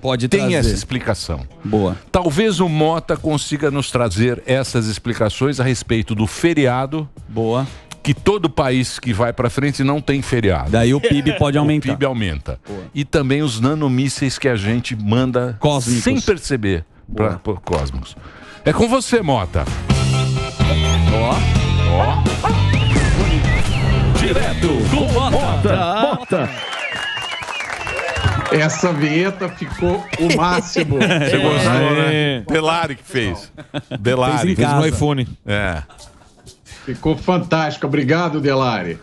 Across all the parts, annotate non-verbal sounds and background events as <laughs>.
pode tem trazer. essa explicação. Boa. Talvez o Mota consiga nos trazer essas explicações a respeito do feriado. Boa. Que todo país que vai para frente não tem feriado. Daí o PIB <laughs> pode aumentar. O PIB aumenta. Boa. E também os nanomísseis que a gente manda Cósmicos. sem perceber para o cosmos. É com você, Mota. Ó. Ó. Direto com Mota. Mota. Mota. Essa vinheta ficou o máximo. Você <laughs> é. gostou, né? Delari que fez. Delari. Fez, fez no iPhone. É. Ficou fantástico. Obrigado, Delari.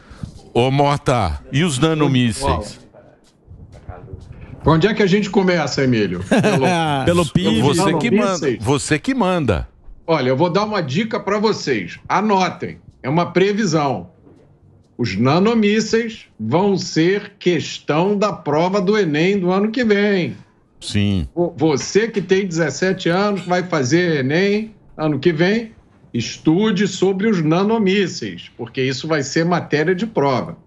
Ô, Morta, e os nanomísseis? Por onde é que a gente começa, Emílio? Pelo, <laughs> Pelo PIB. Você que, manda, você que manda. Olha, eu vou dar uma dica para vocês. Anotem. É uma previsão. Os nanomísseis vão ser questão da prova do Enem do ano que vem. Sim. Você que tem 17 anos, vai fazer Enem ano que vem, estude sobre os nanomísseis, porque isso vai ser matéria de prova.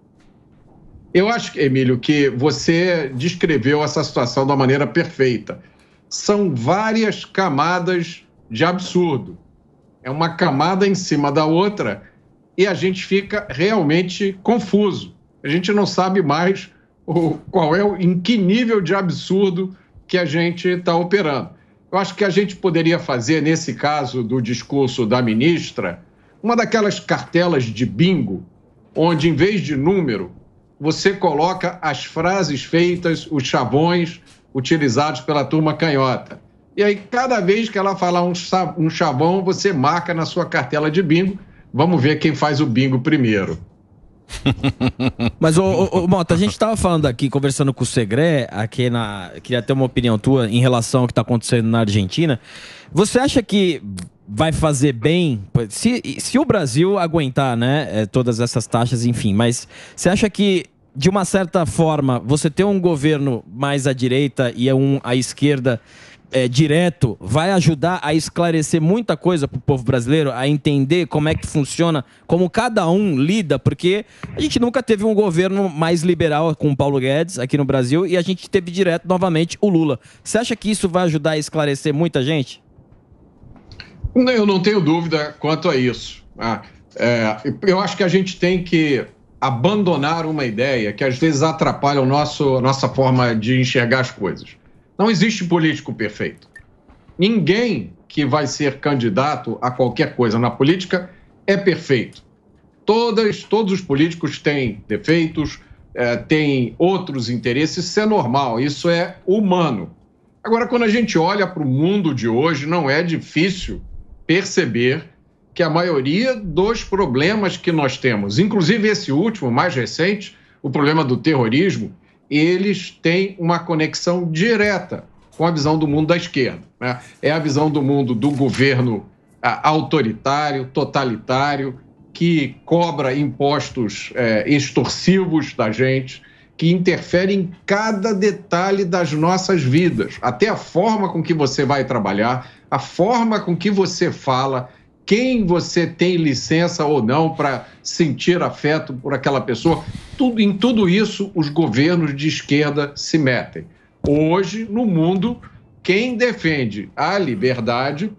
Eu acho, Emílio, que você descreveu essa situação da maneira perfeita. São várias camadas de absurdo. É uma camada em cima da outra e a gente fica realmente confuso. A gente não sabe mais o, qual é, o, em que nível de absurdo que a gente está operando. Eu acho que a gente poderia fazer, nesse caso do discurso da ministra, uma daquelas cartelas de bingo, onde em vez de número, você coloca as frases feitas, os chavões utilizados pela turma canhota. E aí, cada vez que ela falar um chavão, você marca na sua cartela de bingo Vamos ver quem faz o bingo primeiro. <laughs> Mas, ô, ô, ô, Mota, a gente estava falando aqui, conversando com o Segré, aqui na. Queria ter uma opinião tua em relação ao que está acontecendo na Argentina. Você acha que vai fazer bem? Se, se o Brasil aguentar, né? É, todas essas taxas, enfim, mas você acha que. De uma certa forma, você ter um governo mais à direita e um à esquerda é, direto vai ajudar a esclarecer muita coisa para o povo brasileiro, a entender como é que funciona, como cada um lida, porque a gente nunca teve um governo mais liberal com o Paulo Guedes aqui no Brasil e a gente teve direto novamente o Lula. Você acha que isso vai ajudar a esclarecer muita gente? Eu não tenho dúvida quanto a isso. Ah, é, eu acho que a gente tem que abandonar uma ideia que às vezes atrapalha o nosso, a nossa forma de enxergar as coisas. Não existe político perfeito. Ninguém que vai ser candidato a qualquer coisa na política é perfeito. Todas, todos os políticos têm defeitos, é, têm outros interesses, isso é normal, isso é humano. Agora, quando a gente olha para o mundo de hoje, não é difícil perceber que a maioria dos problemas que nós temos, inclusive esse último, mais recente, o problema do terrorismo, eles têm uma conexão direta com a visão do mundo da esquerda. Né? É a visão do mundo do governo ah, autoritário, totalitário, que cobra impostos eh, extorsivos da gente, que interfere em cada detalhe das nossas vidas, até a forma com que você vai trabalhar, a forma com que você fala, quem você tem licença ou não para sentir afeto por aquela pessoa. Tudo, em tudo isso, os governos de esquerda se metem. Hoje, no mundo, quem defende a liberdade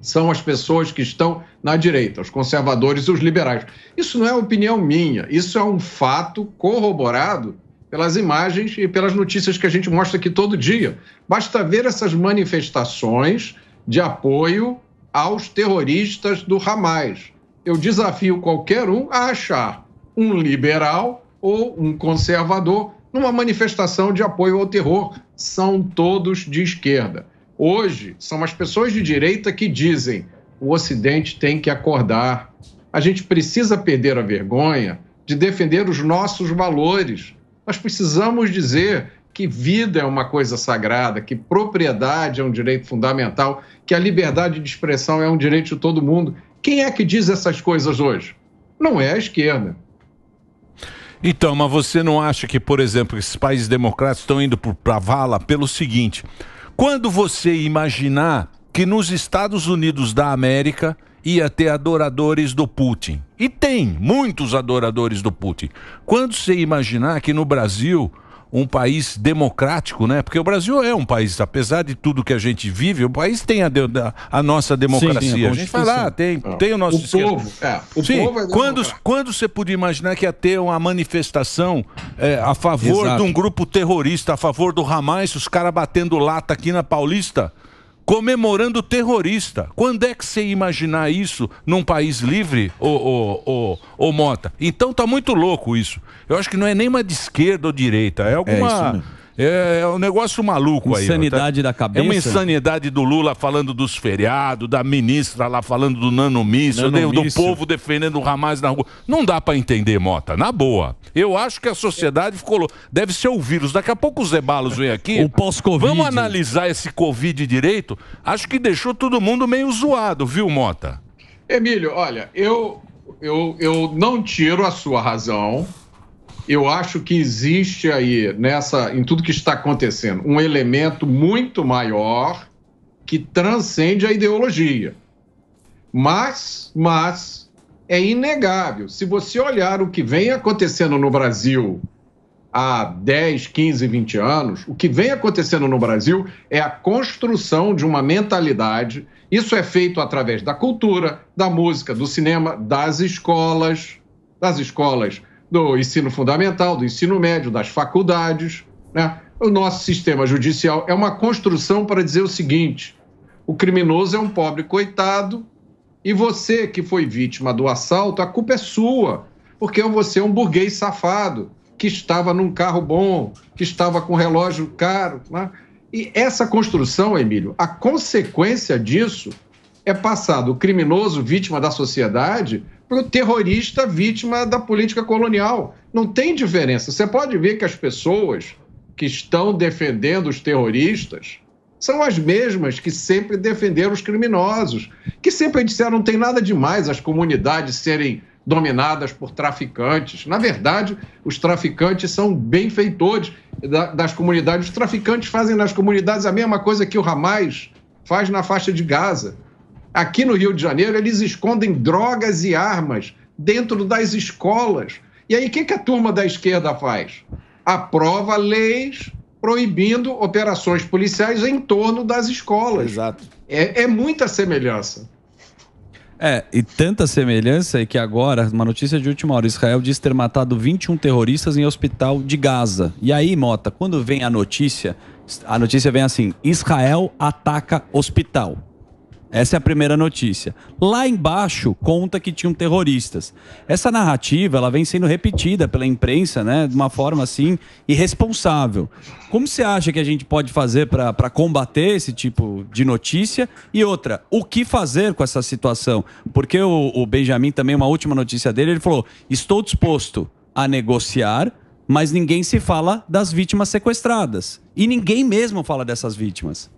são as pessoas que estão na direita, os conservadores e os liberais. Isso não é opinião minha, isso é um fato corroborado pelas imagens e pelas notícias que a gente mostra aqui todo dia. Basta ver essas manifestações de apoio aos terroristas do Hamas. Eu desafio qualquer um a achar um liberal ou um conservador numa manifestação de apoio ao terror. São todos de esquerda. Hoje, são as pessoas de direita que dizem: o Ocidente tem que acordar. A gente precisa perder a vergonha de defender os nossos valores. Nós precisamos dizer que vida é uma coisa sagrada, que propriedade é um direito fundamental, que a liberdade de expressão é um direito de todo mundo. Quem é que diz essas coisas hoje? Não é a esquerda. Então, mas você não acha que, por exemplo, esses países democratas estão indo para a vala pelo seguinte: quando você imaginar que nos Estados Unidos da América ia ter adoradores do Putin, e tem muitos adoradores do Putin, quando você imaginar que no Brasil um país democrático, né? Porque o Brasil é um país, apesar de tudo que a gente vive, o país tem a, de, a, nossa democracia. Sim, sim, é a, gente fala, tem, tem o nosso o povo, é, o sim, povo é quando, quando você podia imaginar que ia ter uma manifestação é, a favor Exato. de um grupo terrorista, a favor do Hamas, os caras batendo lata aqui na Paulista? comemorando terrorista. Quando é que você imaginar isso num país livre, ô, ô, ô, ô Mota? Então tá muito louco isso. Eu acho que não é nem uma de esquerda ou direita, é, é alguma. É é, é um negócio maluco insanidade aí. Insanidade tá? da cabeça. É uma insanidade do Lula falando dos feriados, da ministra lá falando do nanomício, né, do povo defendendo o Hamas na rua. Não dá para entender, Mota, na boa. Eu acho que a sociedade ficou. Deve ser o vírus. Daqui a pouco o Zé Balos vem aqui. <laughs> o pós-Covid. Vamos analisar esse Covid direito? Acho que deixou todo mundo meio zoado, viu, Mota? Emílio, olha, eu, eu, eu não tiro a sua razão eu acho que existe aí nessa, em tudo que está acontecendo, um elemento muito maior que transcende a ideologia. Mas, mas é inegável. Se você olhar o que vem acontecendo no Brasil há 10, 15, 20 anos, o que vem acontecendo no Brasil é a construção de uma mentalidade. Isso é feito através da cultura, da música, do cinema, das escolas, das escolas do ensino fundamental, do ensino médio, das faculdades. Né? O nosso sistema judicial é uma construção para dizer o seguinte: o criminoso é um pobre coitado e você que foi vítima do assalto, a culpa é sua, porque você é um burguês safado que estava num carro bom, que estava com relógio caro. Né? E essa construção, Emílio, a consequência disso é passar do criminoso vítima da sociedade para o terrorista vítima da política colonial. Não tem diferença. Você pode ver que as pessoas que estão defendendo os terroristas são as mesmas que sempre defenderam os criminosos, que sempre disseram não tem nada demais as comunidades serem dominadas por traficantes. Na verdade, os traficantes são benfeitores das comunidades. Os traficantes fazem nas comunidades a mesma coisa que o Hamas faz na faixa de Gaza. Aqui no Rio de Janeiro, eles escondem drogas e armas dentro das escolas. E aí, o que, que a turma da esquerda faz? Aprova leis proibindo operações policiais em torno das escolas. Exato. É, é, muita semelhança. É, e tanta semelhança é que agora, uma notícia de última hora, Israel diz ter matado 21 terroristas em hospital de Gaza. E aí, Mota, quando vem a notícia, a notícia vem assim: Israel ataca hospital. Essa é a primeira notícia. Lá embaixo conta que tinham terroristas. Essa narrativa ela vem sendo repetida pela imprensa, né, de uma forma assim irresponsável. Como você acha que a gente pode fazer para combater esse tipo de notícia? E outra, o que fazer com essa situação? Porque o, o Benjamin também uma última notícia dele, ele falou: estou disposto a negociar. Mas ninguém se fala das vítimas sequestradas. E ninguém mesmo fala dessas vítimas.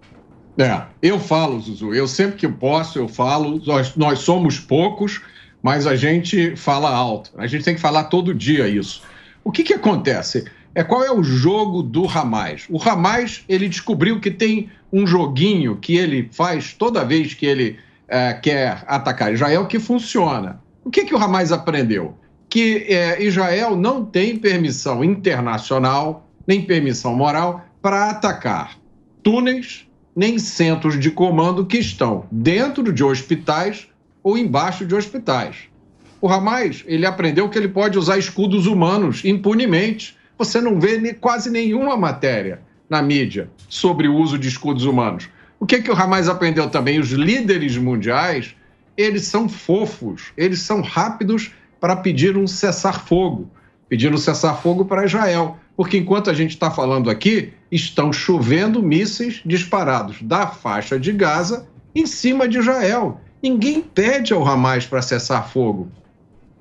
É, eu falo, Zuzu, eu sempre que posso, eu falo, nós, nós somos poucos, mas a gente fala alto. A gente tem que falar todo dia isso. O que, que acontece? É qual é o jogo do Ramais? O Ramais ele descobriu que tem um joguinho que ele faz toda vez que ele é, quer atacar Israel que funciona. O que, que o Ramais aprendeu? Que é, Israel não tem permissão internacional nem permissão moral para atacar túneis, nem centros de comando que estão dentro de hospitais ou embaixo de hospitais. O Hamas, ele aprendeu que ele pode usar escudos humanos impunemente. Você não vê quase nenhuma matéria na mídia sobre o uso de escudos humanos. O que, que o Hamas aprendeu também? Os líderes mundiais, eles são fofos, eles são rápidos para pedir um cessar-fogo, pedir um cessar-fogo para Israel porque enquanto a gente está falando aqui, estão chovendo mísseis disparados da faixa de Gaza em cima de Israel. Ninguém pede ao Hamas para cessar fogo.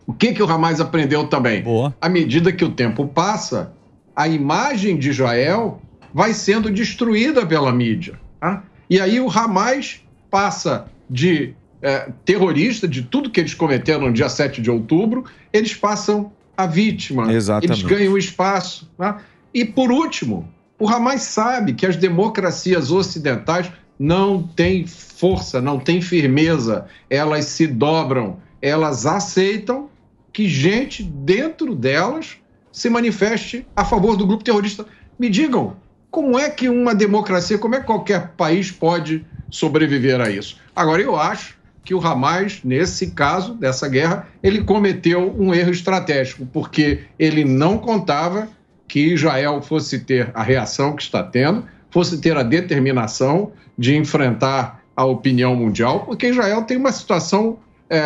O que, que o Hamas aprendeu também? Boa. À medida que o tempo passa, a imagem de Israel vai sendo destruída pela mídia. Tá? E aí o Hamas passa de é, terrorista, de tudo que eles cometeram no dia 7 de outubro, eles passam a vítima. Exatamente. Eles ganham espaço. Né? E, por último, o Hamas sabe que as democracias ocidentais não têm força, não têm firmeza. Elas se dobram, elas aceitam que gente dentro delas se manifeste a favor do grupo terrorista. Me digam, como é que uma democracia, como é que qualquer país pode sobreviver a isso? Agora, eu acho que o Hamas, nesse caso dessa guerra, ele cometeu um erro estratégico, porque ele não contava que Israel fosse ter a reação que está tendo, fosse ter a determinação de enfrentar a opinião mundial, porque Israel tem uma situação é,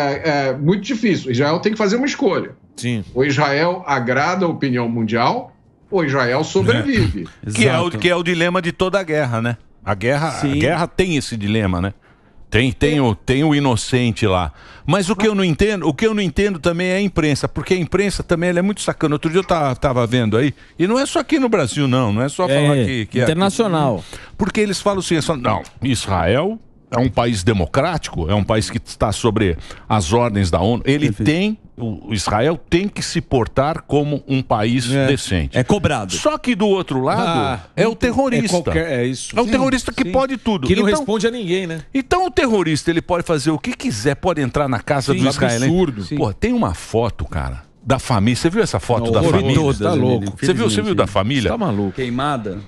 é, muito difícil. Israel tem que fazer uma escolha. Sim. Ou Israel agrada a opinião mundial, ou Israel sobrevive. É. <laughs> Que, é o, que é o dilema de toda a guerra, né? A guerra, a guerra tem esse dilema, né? Tem, tem, o, tem o inocente lá. Mas o que eu não entendo, o que eu não entendo também é a imprensa, porque a imprensa também é muito sacana. Outro dia eu tava, tava, vendo aí, e não é só aqui no Brasil, não, não é só é, falar que, que é Internacional. É porque eles falam assim, é não, Israel é um país democrático, é um país que está sobre as ordens da ONU. Ele Perfeito. tem, o Israel tem que se portar como um país é, decente. É cobrado. Só que do outro lado ah, é o terrorista. É, qualquer, é isso. É o terrorista que sim. pode tudo. Que não então, responde a ninguém, né? Então o terrorista ele pode fazer o que quiser, pode entrar na casa sim, do Israel. Absurdo. Pô, tem uma foto, cara da família. Você viu essa foto não, da família? Toda, tá louco. Você viu, você viu da família? Tá maluco. Queimada.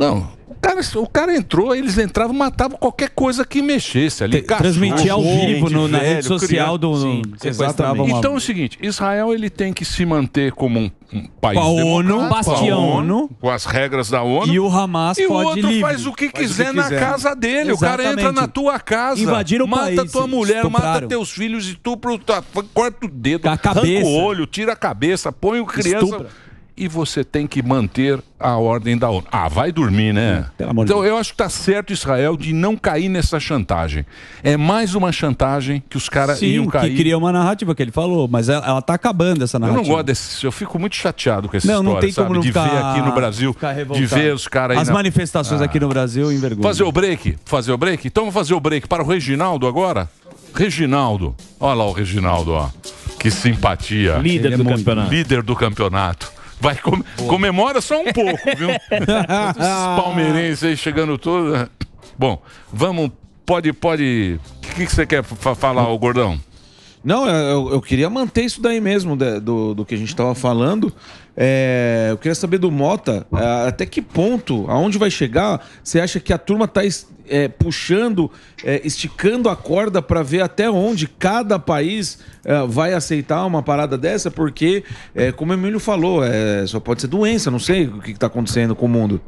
Não, Cara, o cara entrou, eles entravam, matavam qualquer coisa que mexesse ali. Cachorro, Transmitia ao vivo no, na rede social do. Sim, exatamente. Uma... Então é o seguinte: Israel ele tem que se manter como um, um país. Com a ONU, bastião. Com, a né? ONU, com as regras da ONU. E o Hamas e pode o outro livre. faz o que faz quiser o que na casa dele. Exatamente. O cara entra na tua casa. Invadir o mata país. Mata tua mulher, estupraram. mata teus filhos, estupra, tá, corta o dedo, a cabeça. arranca o olho, tira a cabeça, põe o criança. Estupra e você tem que manter a ordem da ONU. Ah, vai dormir, né? então, eu acho que está certo Israel de não cair nessa chantagem. É mais uma chantagem que os caras iam cair. que cria uma narrativa que ele falou, mas ela, está acabando essa narrativa. Eu não gosto desse, eu fico muito chateado com essa não, história, não tem sabe? de ver aqui no Brasil, de ver os caras As na... manifestações ah. aqui no Brasil vergonha. Fazer o break? Fazer o break? Então vamos fazer o break para o Reginaldo agora? Reginaldo. Olha lá o Reginaldo, ó. Que simpatia. Líder é do campeonato. Líder do campeonato. Vai com... comemora só um <laughs> pouco, viu? Os palmeirenses aí chegando todos. Né? Bom, vamos. Pode, pode. O que, que você quer falar, o gordão? Não, eu, eu queria manter isso daí mesmo, do, do que a gente estava falando. É, eu queria saber do Mota, é, até que ponto, aonde vai chegar? Você acha que a turma está é, puxando, é, esticando a corda para ver até onde cada país é, vai aceitar uma parada dessa? Porque, é, como o Emílio falou, só pode ser doença, não sei o que está acontecendo com o mundo.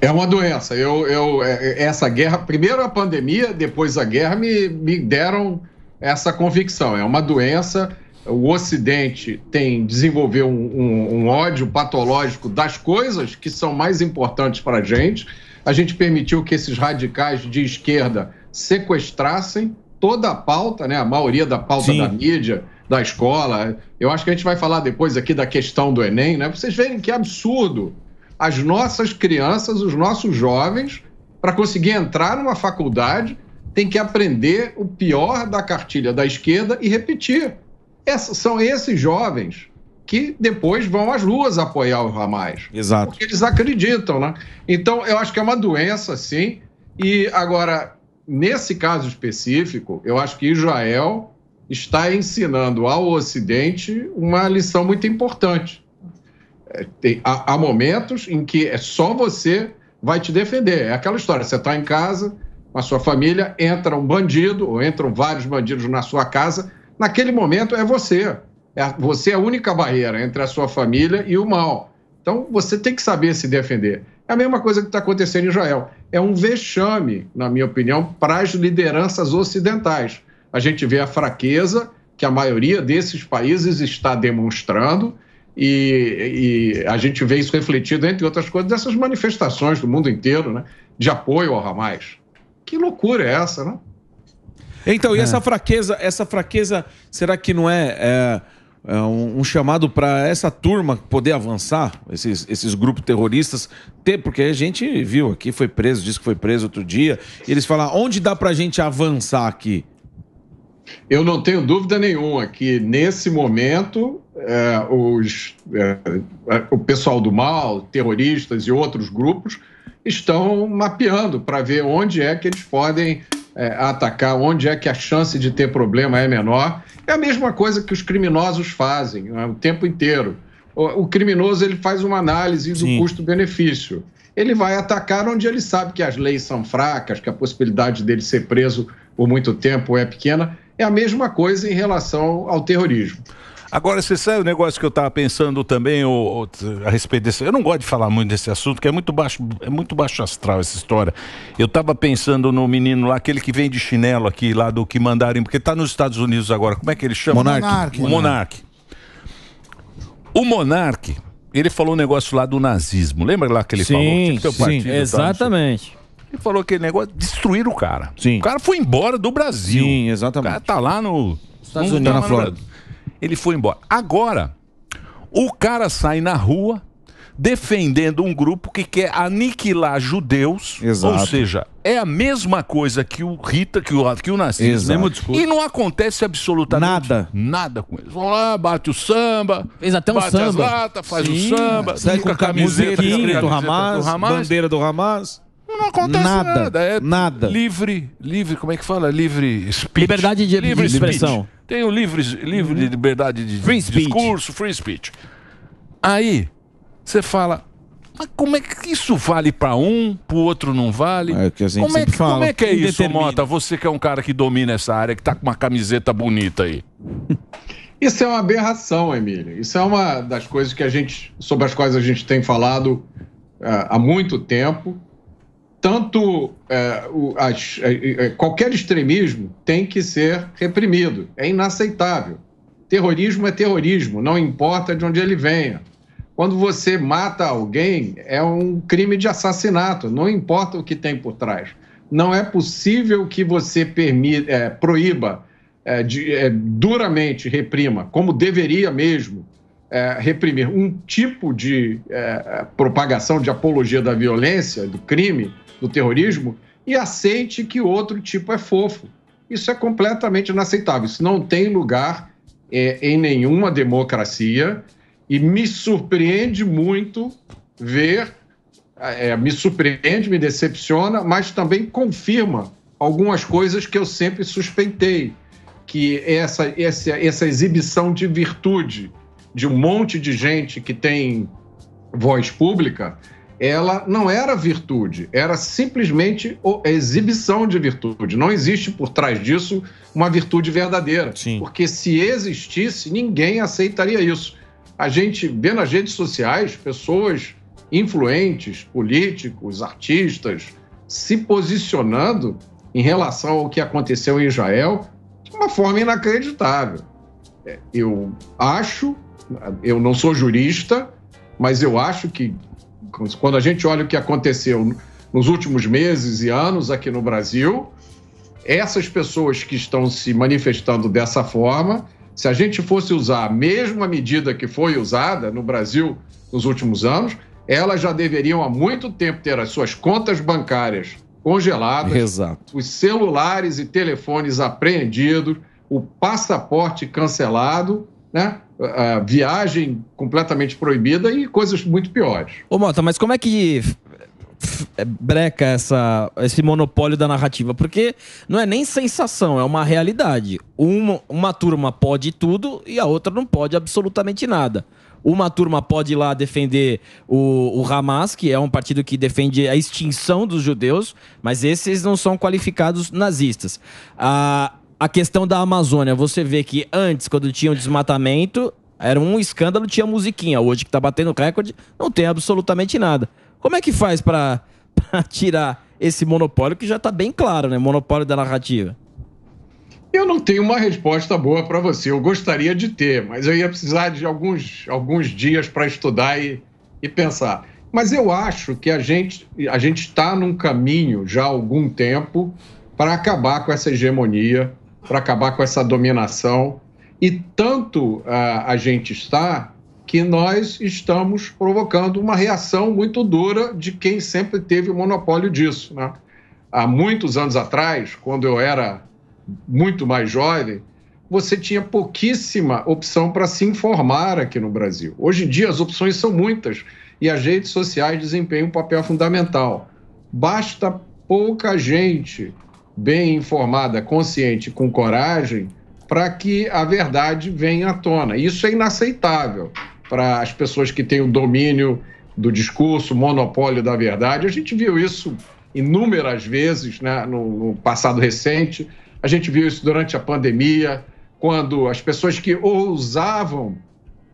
É uma doença. Eu, eu, essa guerra, primeiro a pandemia, depois a guerra, me, me deram essa convicção. É uma doença o Ocidente tem desenvolver um, um, um, ódio patológico das coisas que são mais importantes para a gente. A gente permitiu que esses radicais de esquerda sequestrassem toda a pauta, né? A maioria da pauta Sim. da mídia, da escola. Eu acho que a gente vai falar depois aqui da questão do Enem, né? vocês verem que absurdo. As nossas crianças, os nossos jovens, para conseguir entrar numa faculdade, tem que aprender o pior da cartilha da esquerda e repetir são esses jovens que depois vão às ruas apoiar os ramais. Exato. Porque eles acreditam, né? Então, eu acho que é uma doença, sim. E agora, nesse caso específico, eu acho que Israel está ensinando ao Ocidente uma lição muito importante. É, tem, há, há, momentos em que é só você vai te defender. É aquela história: você está em casa, com a sua família, entra um bandido ou entram vários bandidos na sua casa, naquele momento é você. É, você é a única barreira entre a sua família e o mal. Então você tem que saber se defender. É a mesma coisa que está acontecendo em Israel. É um vexame, na minha opinião, para as lideranças ocidentais. A gente vê a fraqueza que a maioria desses países está demonstrando. E, e, a gente vê isso refletido, entre outras coisas, dessas manifestações do mundo inteiro, né, de apoio ao Hamas. Que loucura é essa, não? Né? Então, e é. essa fraqueza, essa fraqueza, será que não é, é, é um, um, chamado para essa turma poder avançar, esses, esses grupos terroristas, ter, porque a gente viu aqui, foi preso, disse que foi preso outro dia, eles falaram, onde dá para a gente avançar aqui? Eu não tenho dúvida nenhuma que, nesse momento, é, os, é, o pessoal do mal, terroristas e outros grupos, estão mapeando para ver onde é que eles podem é, atacar, onde é que a chance de ter problema é menor. É a mesma coisa que os criminosos fazem né, o tempo inteiro. O, o, criminoso ele faz uma análise do custo-benefício. Ele vai atacar onde ele sabe que as leis são fracas, que a possibilidade dele ser preso por muito tempo é pequena. É a mesma coisa em relação ao terrorismo. Agora, você sabe o negócio que eu estava pensando também a respeito desse. Eu não gosto de falar muito desse assunto, porque é muito baixo, é muito baixo astral essa história. Eu estava pensando no menino lá, aquele que vem de chinelo aqui, lá do que mandaram, porque está nos Estados Unidos agora. Como é que ele chama? Monarque. O Monarque. O Monarque, ele falou um negócio lá do nazismo. Lembra lá que ele sim, falou? Tipo, sim, partido, exatamente. Tá, ele falou aquele negócio, destruíram o cara. Sim. O cara foi embora do Brasil. Sim, exatamente. O cara tá lá no... Estados Unidos. Tá na Flórida ele foi embora. Agora, o cara sai na rua defendendo um grupo que quer aniquilar judeus, Exato. ou seja, é a mesma coisa que o Rita, que o, que o nazismo. E não acontece absolutamente nada, nada com eles. Vão lá, bate o samba, fez até um samba. Lata, faz Sim. o samba, sai com a camiseta, camiseta, do, Hamas, bandeira do Hamas. Não acontece nada. Nada. É nada. Livre, livre, como é que fala? Livre speech. Liberdade de, livre de expressão. Speech. Tem o livre, livre de liberdade de free discurso, free speech. Aí, você fala, mas como é que isso vale para um, para o outro não vale? É que a gente como, é que, fala, como é que é isso, determina. Mota? Você que é um cara que domina essa área, que tá com uma camiseta bonita aí. <laughs> Isso é uma aberração, Emílio. Isso é uma das coisas que a gente, sobre as quais a gente tem falado uh, há muito tempo tanto é, o, as, é, é, é, qualquer extremismo tem que ser reprimido. É inaceitável. Terrorismo é terrorismo, não importa de onde ele venha. Quando você mata alguém, é um crime de assassinato, não importa o que tem por trás. Não é possível que você permita, é, proíba, é, de, duramente reprima, como deveria mesmo, é, reprimir um tipo de é, propagação de apologia da violência, do crime, do terrorismo e aceite que outro tipo é fofo. Isso é completamente inaceitável. Isso não tem lugar é, em nenhuma democracia e me surpreende muito ver, é, me surpreende, me decepciona, mas também confirma algumas coisas que eu sempre suspeitei, que essa, essa, essa exibição de virtude de um monte de gente que tem voz pública ela não era virtude, era simplesmente exibição de virtude. Não existe por trás disso uma virtude verdadeira. Sim. Porque se existisse, ninguém aceitaria isso. A gente vê nas redes sociais pessoas influentes, políticos, artistas, se posicionando em relação ao que aconteceu em Israel de uma forma inacreditável. É, eu acho, eu não sou jurista, mas eu acho que quando a gente olha o que aconteceu nos últimos meses e anos aqui no Brasil, essas pessoas que estão se manifestando dessa forma, se a gente fosse usar a mesma medida que foi usada no Brasil nos últimos anos, elas já deveriam há muito tempo ter as suas contas bancárias congeladas, Exato. os celulares e telefones apreendidos, o passaporte cancelado, né? a viagem completamente proibida e coisas muito piores. Ô Mota, mas como é que breca essa, esse monopólio da narrativa, porque não é nem sensação, é uma realidade. Uma, uma turma pode tudo e a outra não pode absolutamente nada. Uma turma pode ir lá defender o, o Hamas, que é um partido que defende a extinção dos judeus, mas esses não são qualificados nazistas. A, ah, a questão da Amazônia, você vê que antes, quando tinha o desmatamento, era um escândalo, tinha musiquinha. Hoje que tá batendo recorde, não tem absolutamente nada. Como é que faz para <laughs> tirar esse monopólio que já tá bem claro, né? Monopólio da narrativa. Eu não tenho uma resposta boa para você. Eu gostaria de ter, mas eu ia precisar de alguns, alguns dias para estudar e, e pensar. Mas eu acho que a gente a gente está num caminho já há algum tempo para acabar com essa hegemonia para acabar com essa dominação. E tanto a, ah, a gente está que nós estamos provocando uma reação muito dura de quem sempre teve o monopólio disso. Né? Há muitos anos atrás, quando eu era muito mais jovem, você tinha pouquíssima opção para se informar aqui no Brasil. Hoje em dia, as opções são muitas e as redes sociais desempenham um papel fundamental. Basta pouca gente bem informada, consciente, com coragem, para que a verdade venha à tona. Isso é inaceitável para as pessoas que têm o domínio do discurso, monopólio da verdade. A gente viu isso inúmeras vezes né, no, no passado recente, a gente viu isso durante a pandemia, quando as pessoas que ousavam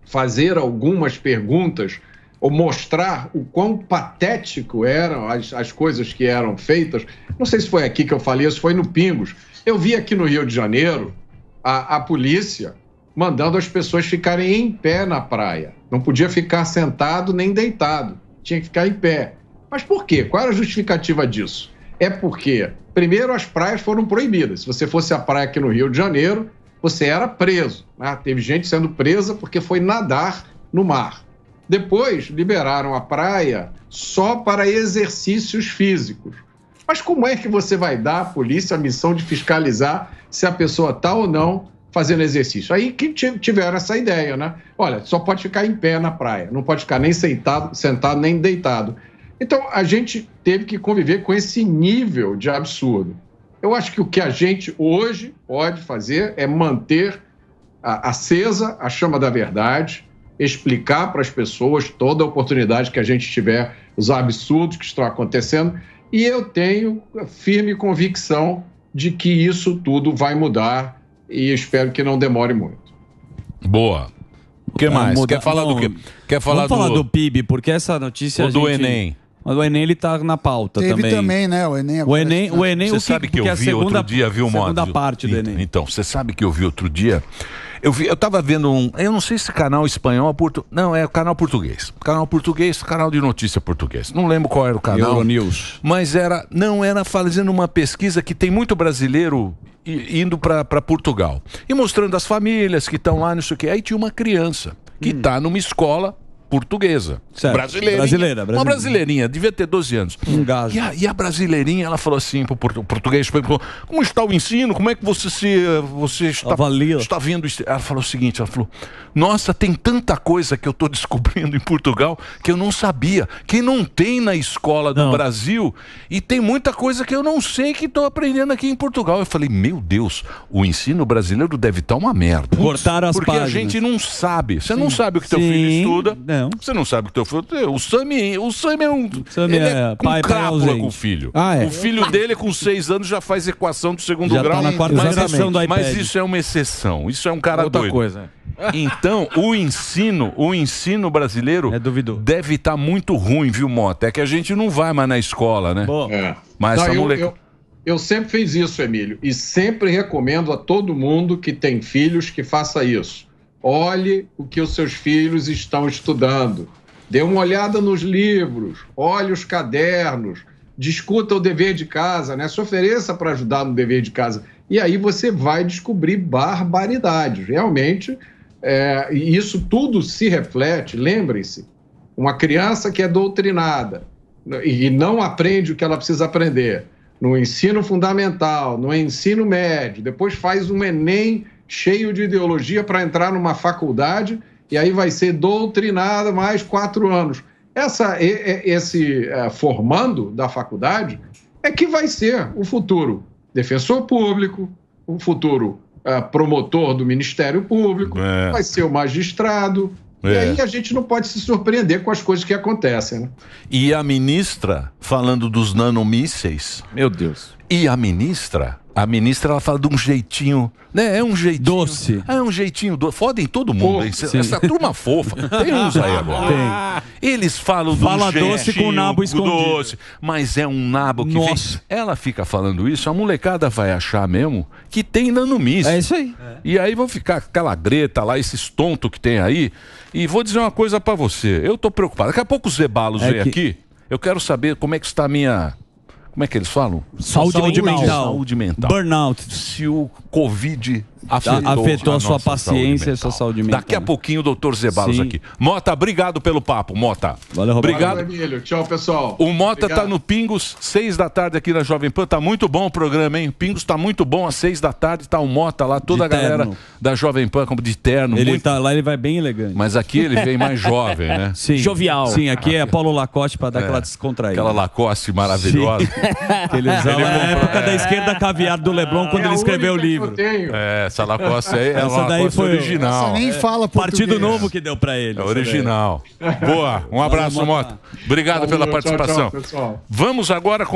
fazer algumas perguntas ou mostrar o quão patético eram as, as coisas que eram feitas. Não sei se foi aqui que eu falei, se foi no Pingos. Eu vi aqui no Rio de Janeiro a, a polícia mandando as pessoas ficarem em pé na praia. Não podia ficar sentado nem deitado, tinha que ficar em pé. Mas por quê? Qual era a justificativa disso? É porque, primeiro, as praias foram proibidas. Se você fosse à praia aqui no Rio de Janeiro, você era preso. Né? Teve gente sendo presa porque foi nadar no mar. Depois liberaram a praia só para exercícios físicos. Mas como é que você vai dar à polícia a missão de fiscalizar se a pessoa está ou não fazendo exercício? Aí que tiveram essa ideia, né? Olha, só pode ficar em pé na praia, não pode ficar nem sentado, sentado nem deitado. Então a gente teve que conviver com esse nível de absurdo. Eu acho que o que a gente hoje pode fazer é manter acesa a chama da verdade explicar para as pessoas toda a oportunidade que a gente tiver, os absurdos que estão acontecendo. E eu tenho firme convicção de que isso tudo vai mudar e espero que não demore muito. Boa. O que mais? Muda... Quer falar do quê? Quer falar, do... falar do PIB, porque essa notícia. Ou do Enem. Mas o Enem ele tá na pauta Teve também. também, né? O Enem agora. O Enem, o Enem você o que, sabe que eu vi outro dia, viu, Segunda parte do Enem. Então, você sabe que eu vi outro dia eu vi, eu tava vendo um, eu não sei se canal espanhol ou portu, não, é canal português. Canal português, canal de notícia português. Não lembro qual era o canal. Euronews. Mas era, não era fazendo uma pesquisa que tem muito brasileiro indo para Portugal e mostrando as famílias que estão lá, não sei o quê. Aí tinha uma criança que está hum. numa escola portuguesa. Certo. brasileira, brasileira. Uma brasileirinha, devia ter 12 anos. Um gajo. E a, e a brasileirinha, ela falou assim pro português, como está o ensino? Como é que você se você está, está vendo isso? Ela falou o seguinte, ela falou, nossa, tem tanta coisa que eu estou <laughs> descobrindo em Portugal que eu não sabia, que não tem na escola do não. Brasil e tem muita coisa que eu não sei que estou aprendendo aqui em Portugal. Eu falei, meu Deus, o ensino brasileiro deve estar tá uma merda. Cortaram as Porque páginas. a gente não sabe. Você Sim. não sabe o que Sim. teu filho estuda. Não é. Você não sabe que teu filho. O Sami, o Sami é um. Sami ele é, é com pai crápula com o filho. Ah, é. O filho dele, com seis anos, já faz equação do segundo já tá grau. Tá na quarta mas, é iPad. mas isso é uma exceção. Isso é um cara Outra doido. coisa. <laughs> Então, o ensino, o ensino brasileiro é deve estar tá muito ruim, viu, Mota? É que a gente não vai mais na escola, né? Bom. É. Mas não, essa moleque. eu, eu sempre fiz isso, Emílio, e sempre recomendo a todo mundo que tem filhos que faça isso Olhe o que os seus filhos estão estudando. Dê uma olhada nos livros, olhe os cadernos, discuta o dever de casa, né? se ofereça para ajudar no dever de casa. E aí você vai descobrir barbaridades. Realmente, é, e isso tudo se reflete, lembre se uma criança que é doutrinada e não aprende o que ela precisa aprender no ensino fundamental, no ensino médio, depois faz um Enem cheio de ideologia para entrar numa faculdade e aí vai ser doutrinada mais quatro anos. Essa, esse é, formando da faculdade é que vai ser o futuro defensor público, o futuro é, promotor do Ministério Público, é. vai ser o magistrado. É. E aí a gente não pode se surpreender com as coisas que acontecem. Né? E a ministra, falando dos nanomísseis. Meu Deus. E a ministra a ministra ela fala de um jeitinho, né? É um jeitinho. Doce. É um jeitinho doce. Fodem todo mundo. hein? Essa, turma fofa. Tem uns aí agora. <laughs> Tem. Eles falam do Fala doce com o nabo escondido. Doce, mas é um nabo que Nossa. Vem. Ela fica falando isso, a molecada vai achar mesmo que tem nanomice. É isso aí. E aí vão ficar aquela greta lá, esses tontos que tem aí. E vou dizer uma coisa para você. Eu tô preocupado. Daqui a pouco os Zebalos é vem que... aqui. Eu quero saber como é que está a minha como é que eles falam? Saúde, saúde mental. mental. Saúde mental. Burnout. Se o Covid Afetou, afetou a, sua paciência e a sua saúde mental. Daqui a pouquinho o doutor Zebalos aqui. Mota, obrigado pelo papo, Mota. Valeu, Obrigado. Valeu, Emílio. Tchau, pessoal. O Mota tá obrigado. tá no Pingos, seis da tarde aqui na Jovem Pan. Tá muito bom o programa, hein? Pingos tá muito bom, às seis da tarde tá o Mota lá, toda de a galera terno. da Jovem Pan, como de terno. Ele muito... tá lá, ele vai bem elegante. Mas aqui ele vem mais jovem, né? <laughs> Sim. Jovial. Sim, aqui é Paulo Lacoste para dar é. aquela descontraída. Aquela Lacoste maravilhosa. <laughs> que ele usava é na época da esquerda caviar do Lebron quando é ele escreveu o livro. É, essa Lacoste aí é uma daí foi original. Você nem fala é. português. Partido Novo que deu para ele. É original. Boa. Um abraço, Mota. Obrigado Valeu, pela participação. Tchau, tchau, Vamos agora com